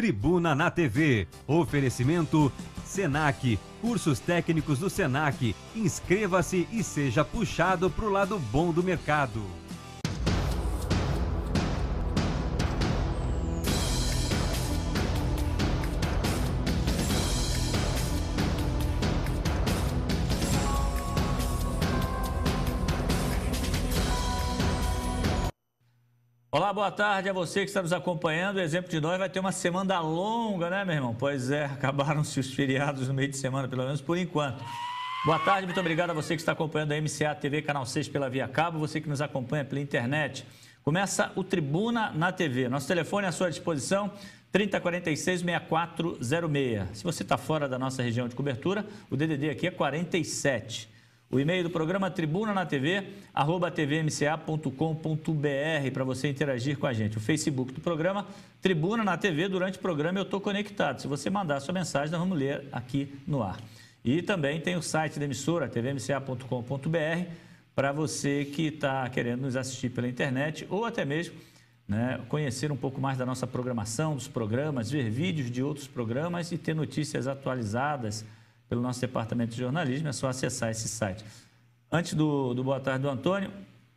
Tribuna na TV. Oferecimento Senac, cursos técnicos do Senac. Inscreva-se e seja puxado para o lado bom do mercado. Olá, boa tarde a você que está nos acompanhando. O exemplo de nós vai ter uma semana longa, né, meu irmão? Pois é, acabaram-se os feriados no meio de semana, pelo menos por enquanto. Boa tarde, muito obrigado a você que está acompanhando a MCA TV, canal 6 pela Via Cabo, você que nos acompanha pela internet. Começa o Tribuna na TV. Nosso telefone à sua disposição. 3046-6406. Se você está fora da nossa região de cobertura, o DDD aqui é 47. O e-mail do programa tribuna na TV, arroba tvmca.com.br para você interagir com a gente. O Facebook do programa, Tribuna na TV, durante o programa eu estou conectado. Se você mandar sua mensagem, nós vamos ler aqui no ar. E também tem o site da emissora, tvmca.com.br, para você que está querendo nos assistir pela internet ou até mesmo né, conhecer um pouco mais da nossa programação, dos programas, ver vídeos de outros programas e ter notícias atualizadas pelo nosso departamento de jornalismo, é só acessar esse site. Antes do, do boa tarde do Antônio,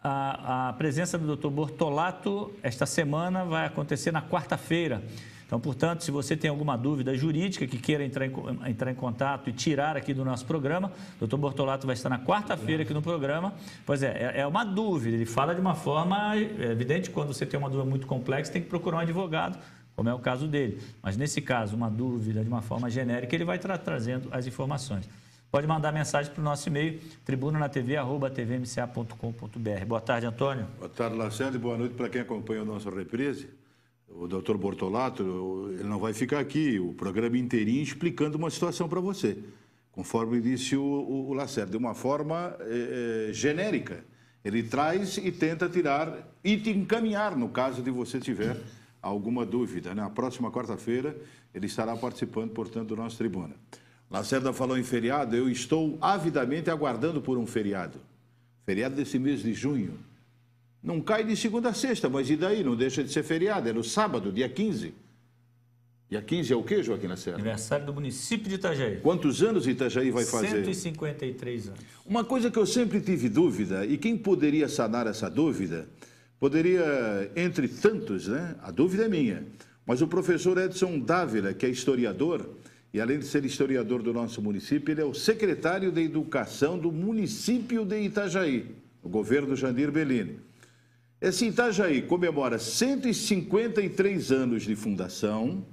a, a presença do Dr. Bortolato esta semana vai acontecer na quarta-feira. Então, portanto, se você tem alguma dúvida jurídica que queira entrar em, entrar em contato e tirar aqui do nosso programa, o doutor Bortolato vai estar na quarta-feira aqui no programa. Pois é, é, é uma dúvida, ele fala de uma forma é evidente, quando você tem uma dúvida muito complexa, tem que procurar um advogado como é o caso dele. Mas nesse caso, uma dúvida de uma forma genérica, ele vai tra trazendo as informações. Pode mandar mensagem para o nosso e-mail, tribunanatv.tvmca.com.br. Boa tarde, Antônio. Boa tarde, Lacerda, e boa noite para quem acompanha o nosso reprise. O doutor Bortolato, ele não vai ficar aqui o programa inteirinho explicando uma situação para você, conforme disse o, o, o Lacerda, de uma forma é, é, genérica. Ele traz e tenta tirar e te encaminhar, no caso de você tiver alguma dúvida. Na né? próxima quarta-feira, ele estará participando, portanto, do nosso tribuna. Lacerda falou em feriado, eu estou avidamente aguardando por um feriado. Feriado desse mês de junho. Não cai de segunda a sexta, mas e daí? Não deixa de ser feriado. É no sábado, dia 15. Dia 15 é o que, Joaquim Lacerda? Aniversário do município de Itajaí. Quantos anos Itajaí vai fazer? 153 anos. Uma coisa que eu sempre tive dúvida, e quem poderia sanar essa dúvida Poderia, entre tantos, né? A dúvida é minha. Mas o professor Edson Dávila, que é historiador, e além de ser historiador do nosso município, ele é o secretário de Educação do município de Itajaí, o governo Jandir Bellini. Esse Itajaí comemora 153 anos de fundação,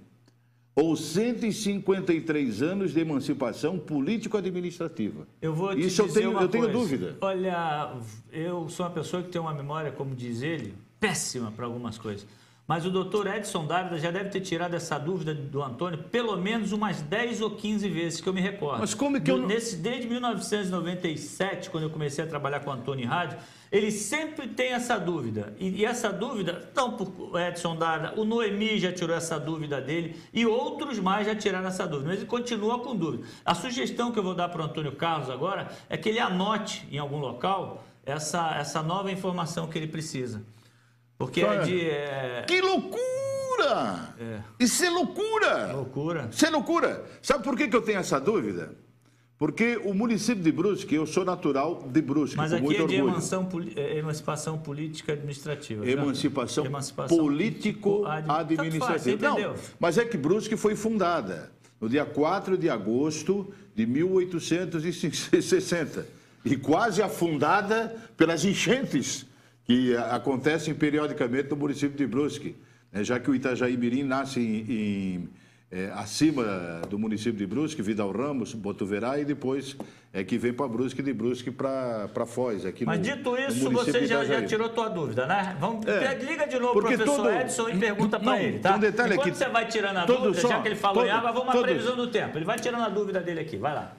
ou 153 anos de emancipação político-administrativa. Eu vou te Isso eu tenho, eu tenho dúvida. Olha, eu sou uma pessoa que tem uma memória, como diz ele, péssima para algumas coisas. Mas o doutor Edson Dávila já deve ter tirado essa dúvida do Antônio pelo menos umas 10 ou 15 vezes que eu me recordo. Mas como que eu... Nesse, desde 1997, quando eu comecei a trabalhar com o Antônio em rádio, ele sempre tem essa dúvida. E, e essa dúvida, então, por Edson Dada, o Noemi já tirou essa dúvida dele e outros mais já tiraram essa dúvida, mas ele continua com dúvida. A sugestão que eu vou dar para o Antônio Carlos agora é que ele anote em algum local essa, essa nova informação que ele precisa. Porque é de. É... Que loucura! É. Isso é loucura! Loucura. Isso é loucura. Sabe por que, eu tenho essa dúvida? Porque o município de Brusque, eu sou natural de Brusque, Mas com aqui muito é de é, emancipação, emancipação política administrativa. Emancipação, emancipação político-administrativa. Não, mas é que Brusque foi fundada no dia 4 de agosto de 1860 e quase afundada pelas enchentes que acontecem periodicamente no município de Brusque, né, já que o Itajaí Mirim nasce em, em é, acima do município de Brusque, Vidal Ramos, Botuverá, e depois é que vem para Brusque, de Brusque para Foz. Aqui Mas no, dito isso, você já, já, tirou tua dúvida, né? Vamos, é, liga de novo o professor todo, Edson e pergunta para ele, tá? Um detalhe Enquanto é você vai tirando a dúvida, só, já que ele falou todo, em ah, água, vamos à previsão do tempo. Ele vai tirando a dúvida dele aqui, vai lá.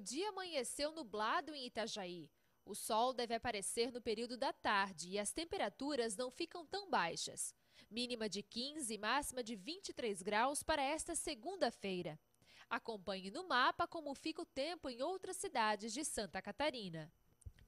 O dia amanheceu nublado em Itajaí. O sol deve aparecer no período da tarde e as temperaturas não ficam tão baixas. Mínima de 15 e máxima de 23 graus para esta segunda-feira. Acompanhe no mapa como fica o tempo em outras cidades de Santa Catarina.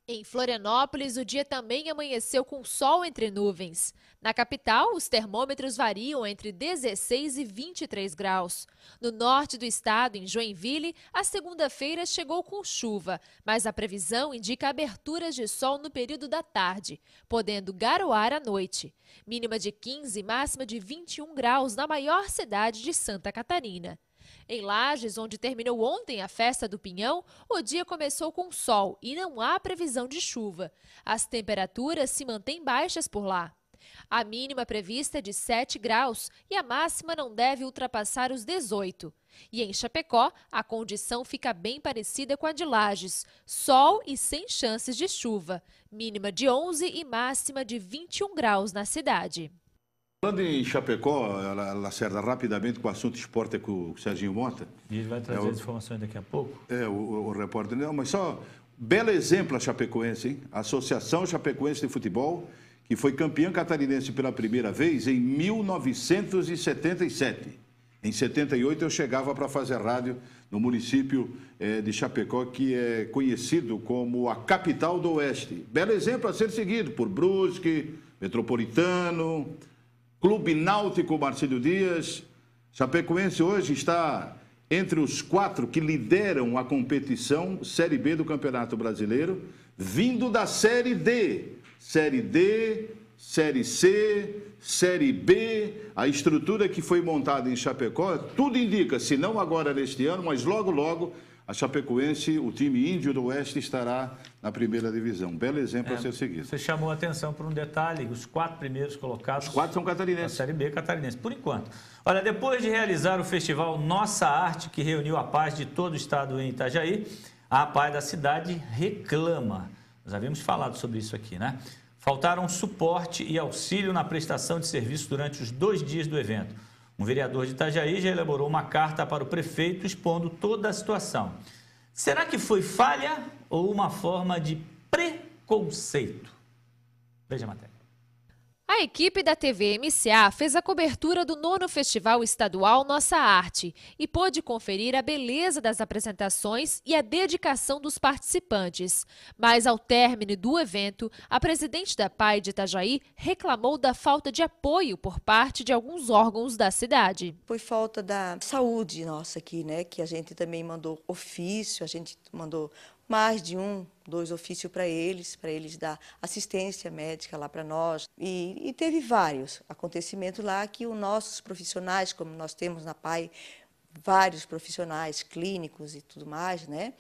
Em Florianópolis, o dia também amanheceu com sol entre nuvens. Na capital, os termômetros variam entre 16 e 23 graus. No norte do estado, em Joinville, a segunda-feira chegou com chuva, mas a previsão indica aberturas de sol no período da tarde, podendo garoar à noite. Mínima de 15 e máxima de 21 graus na maior cidade de Santa Catarina. Em Lages, onde terminou ontem a festa do Pinhão, o dia começou com sol e não há previsão de chuva. As temperaturas se mantêm baixas por lá. A mínima prevista é de 7 graus e a máxima não deve ultrapassar os 18. E em Chapecó, a condição fica bem parecida com a de Lages: sol e sem chances de chuva, mínima de 11 e máxima de 21 graus na cidade. Falando em Chapecó, acerta rapidamente com o assunto esporte é com o Serginho Mota. E ele vai é trazer é, as informações daqui a pouco. É, o, o, o repórter. Não, mas só, belo exemplo a Chapecoense, hein? Associação Chapecoense de Futebol, que foi campeã catarinense pela primeira vez em 1977. Em 78 eu chegava para fazer rádio no município é, de Chapecó, que é conhecido como a capital do Oeste. Belo exemplo a ser seguido por Brusque, Metropolitano... Clube Náutico Marcílio Dias. Chapecoense hoje está entre os quatro que lideram a competição Série B do Campeonato Brasileiro, vindo da Série D. Série D, Série C, Série B, a estrutura que foi montada em Chapecó, tudo indica, se não agora neste ano, mas logo, logo a Chapecoense, o time índio do Oeste, estará na primeira divisão. Um belo exemplo é, a ser seguido. Você chamou a atenção por um detalhe: os quatro primeiros colocados. Os quatro são catarinenses. Série B catarinense, por enquanto. Olha, depois de realizar o festival Nossa Arte, que reuniu a paz de todo o estado em Itajaí, a paz da cidade reclama. Nós havíamos falado sobre isso aqui, né? Faltaram suporte e auxílio na prestação de serviço durante os dois dias do evento. Um vereador de Itajaí já elaborou uma carta para o prefeito expondo toda a situação. Será que foi falha ou uma forma de preconceito? Veja a matéria. A equipe da TV MCA fez a cobertura do nono Festival Estadual Nossa Arte e pôde conferir a beleza das apresentações e a dedicação dos participantes. Mas ao término do evento, a presidente da PAI de Itajaí reclamou da falta de apoio por parte de alguns órgãos da cidade. Foi falta da saúde nossa aqui, né? Que a gente também mandou ofício, a gente mandou mais de um, dois ofícios para eles, para eles dar assistência médica lá para nós. E, e, teve vários acontecimentos lá que os nossos profissionais, como nós temos na PAI, vários profissionais clínicos e tudo mais, né?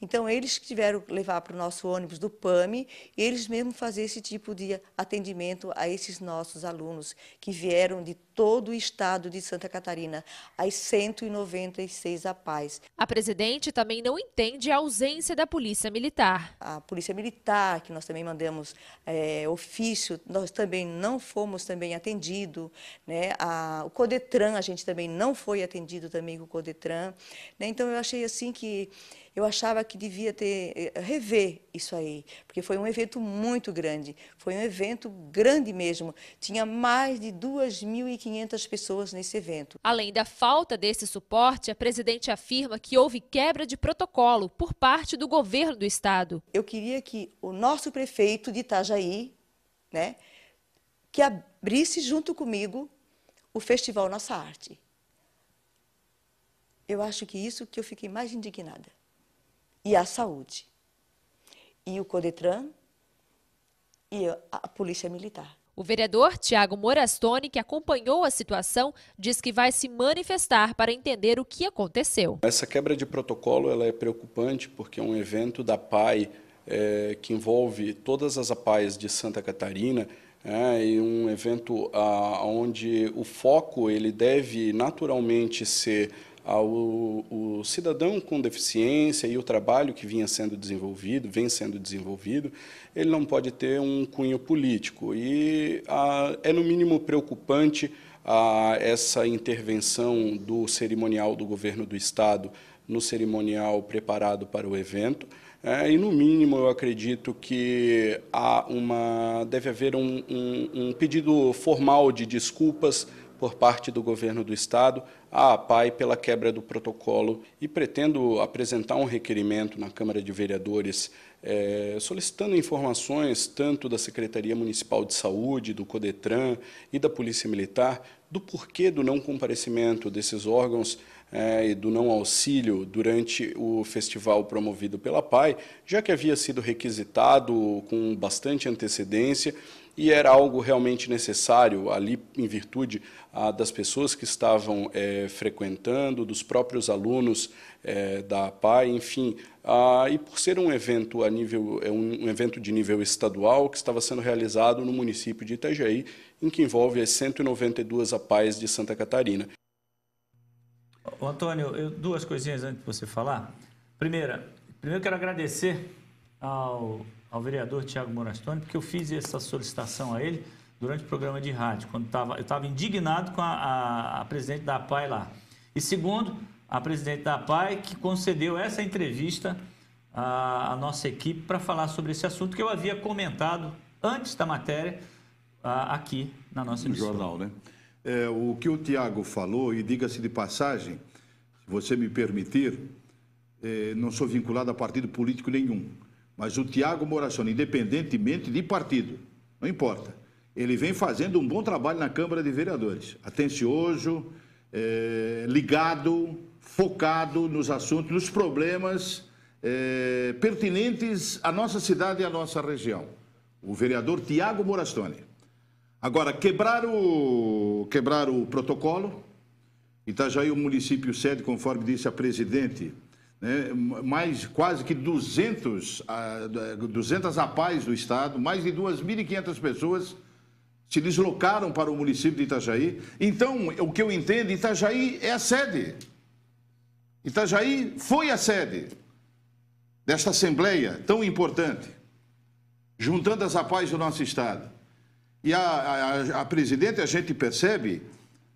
Então eles tiveram que levar para o nosso ônibus do PAMI, eles mesmos fazer esse tipo de atendimento a esses nossos alunos que vieram de todo o estado de Santa Catarina, as 196 APAES. A presidente também não entende a ausência da Polícia Militar. A Polícia Militar, que nós também mandamos é, ofício, nós também não fomos também atendido, né? A, o Codetran a gente também não foi atendido também amigo Codetran. Né? Então, eu achei assim que eu achava que devia ter eh, rever isso aí, porque foi um evento muito grande, foi um evento grande mesmo. Tinha mais de 2.500 pessoas nesse evento. Além da falta desse suporte, a presidente afirma que houve quebra de protocolo por parte do governo do estado. Eu queria que o nosso prefeito de Itajaí, né, que abrisse junto comigo o Festival Nossa Arte. Eu acho que isso que eu fiquei mais indignada. E a saúde. E o Codetran e a Polícia Militar. O vereador Tiago Morastone, que acompanhou a situação, diz que vai se manifestar para entender o que aconteceu. Essa quebra de protocolo ela é preocupante porque é um evento da PAI é, que envolve todas as APAIs de Santa Catarina, é, e um evento a, ah, onde o foco ele deve naturalmente ser ao, cidadão com deficiência e o trabalho que vinha sendo desenvolvido, vem sendo desenvolvido, ele não pode ter um cunho político. E é, no mínimo, preocupante essa intervenção do cerimonial do governo do Estado no cerimonial preparado para o evento. É, e, no mínimo, eu acredito que há uma, deve haver um, um, um pedido formal de desculpas por parte do governo do estado à APAI pela quebra do protocolo e pretendo apresentar um requerimento na Câmara de Vereadores é, solicitando informações tanto da Secretaria Municipal de Saúde, do CODETRAN e da Polícia Militar do porquê do não comparecimento desses órgãos é, e do não auxílio durante o festival promovido pela PAI, já que havia sido requisitado com bastante antecedência e era algo realmente necessário ali em virtude ah, das pessoas que estavam é, frequentando, dos próprios alunos é, da PAI, enfim, ah, e por ser um evento a nível é, um evento de nível estadual que estava sendo realizado no município de Itajaí, em que envolve as 192 APAES de Santa Catarina. Ô, Antônio, eu, duas coisinhas antes de você falar. Primeira, primeiro quero agradecer ao, ao vereador Tiago Morastoni, porque eu fiz essa solicitação a ele durante o programa de rádio, quando tava, eu estava indignado com a, a, a, presidente da APAI lá. E segundo, a presidente da APAI que concedeu essa entrevista à, à nossa equipe para falar sobre esse assunto que eu havia comentado antes da matéria aqui na nossa no emissora. jornal, né? é, o que o Tiago falou, e diga-se de passagem, se você me permitir, é, não sou vinculado a partido político nenhum, mas o Tiago Morassoni, independentemente de partido, não importa, ele vem fazendo um bom trabalho na Câmara de Vereadores, atencioso, é, ligado, focado nos assuntos, nos problemas é, pertinentes à nossa cidade e à nossa região. O vereador Tiago Morastone. Agora, quebrar o, quebrar o protocolo. Itajaí, tá o município sede, conforme disse a presidente, né, mais quase que 200, 200 APAES do Estado, mais de 2.500 pessoas se deslocaram para o município de Itajaí. Então, o que eu entendo, Itajaí é a sede. Itajaí foi a sede desta Assembleia tão importante, juntando as rapazes do nosso Estado e a, a, a presidente, a gente percebe,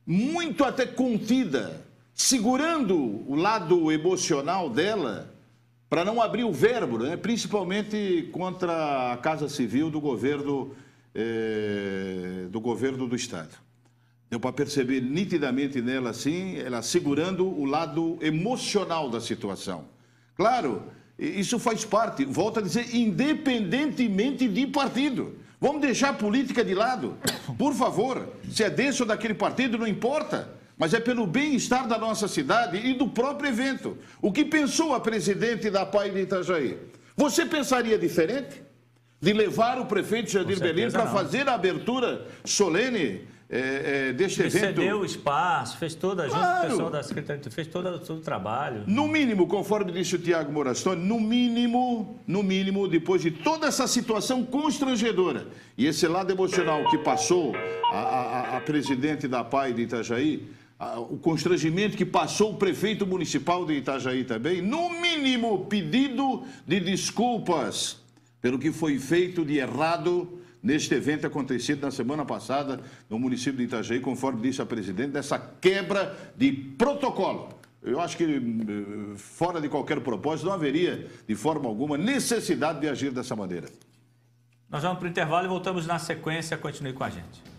muito até contida, segurando o lado emocional dela para não abrir o verbo, né? principalmente contra a Casa Civil do governo, eh, do, governo do Estado. Deu para perceber nitidamente nela, assim, ela segurando o lado emocional da situação. Claro, isso faz parte, Volta a dizer, independentemente de partido. Vamos deixar a política de lado. Por favor, se é desse ou daquele partido, não importa. Mas é pelo bem-estar da nossa cidade e do próprio evento. O que pensou a presidente da PAI de Itajaí? Você pensaria diferente? De levar o prefeito Jadir Belém para fazer a abertura solene é, é, deste Ele evento. Cedeu o espaço, fez toda a claro. o pessoal da Secretaria fez todo, todo o trabalho. No mínimo, conforme disse o Tiago Morastone, no mínimo, no mínimo, depois de toda essa situação constrangedora e esse lado emocional que passou a, a, a presidente da PAI de Itajaí, a, o constrangimento que passou o prefeito municipal de Itajaí também, no mínimo, pedido de desculpas pelo que foi feito de errado neste evento acontecido na semana passada no município de Itajaí, conforme disse a presidente, dessa quebra de protocolo. Eu acho que, eh, fora de qualquer propósito, não haveria, de forma alguma, necessidade de agir dessa maneira. Nós vamos para o intervalo e voltamos na sequência. Continue com a gente.